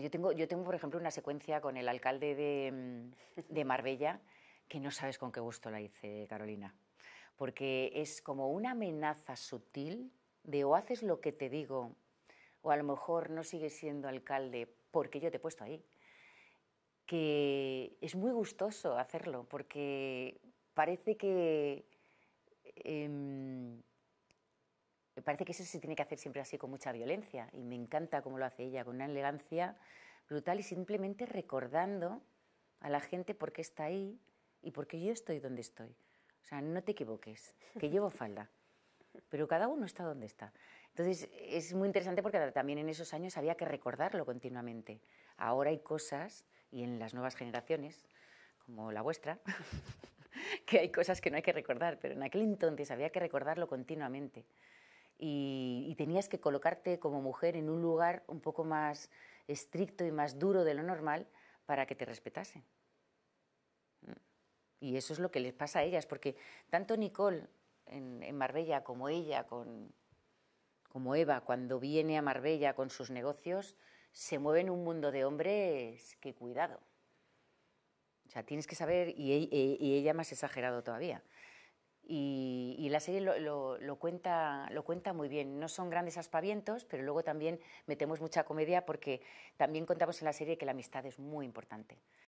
yo tengo, yo tengo, por ejemplo, una secuencia con el alcalde mm, de, Marbella que no sabes con qué gusto la hice, Carolina. Porque es como una amenaza sutil de o haces lo que te digo o a lo mejor no sigues siendo alcalde porque yo te he puesto ahí. Que es muy gustoso hacerlo porque parece que em, me parece que eso se tiene que hacer siempre así con mucha violencia y me encanta cómo lo hace ella, con una elegancia brutal y simplemente recordando a la gente por qué está ahí y por qué yo estoy donde estoy. O sea, no te equivoques, que llevo falda, pero cada uno está donde está. Entonces, es muy interesante porque también en esos años había que recordarlo continuamente. Ahora hay cosas, y en las nuevas generaciones, como la vuestra, que hay cosas que no hay que recordar, pero en aquel entonces había que recordarlo continuamente y, tenías que colocarte como mujer en un lugar un poco más estricto y más duro de lo normal para que te respetasen. Mm. Y eso es lo que les pasa a ellas, porque tanto Nicole en, Marbella como ella, con, como Eva, cuando viene a Marbella con sus negocios, se mueve en un mundo de hombres que cuidado. O sea, tienes que saber, y e, e, ella más exagerado todavía, y, la serie lo cuenta muy bien. No son grandes aspavientos, pero luego también metemos mucha comedia porque también contamos en la serie que la amistad es muy importante.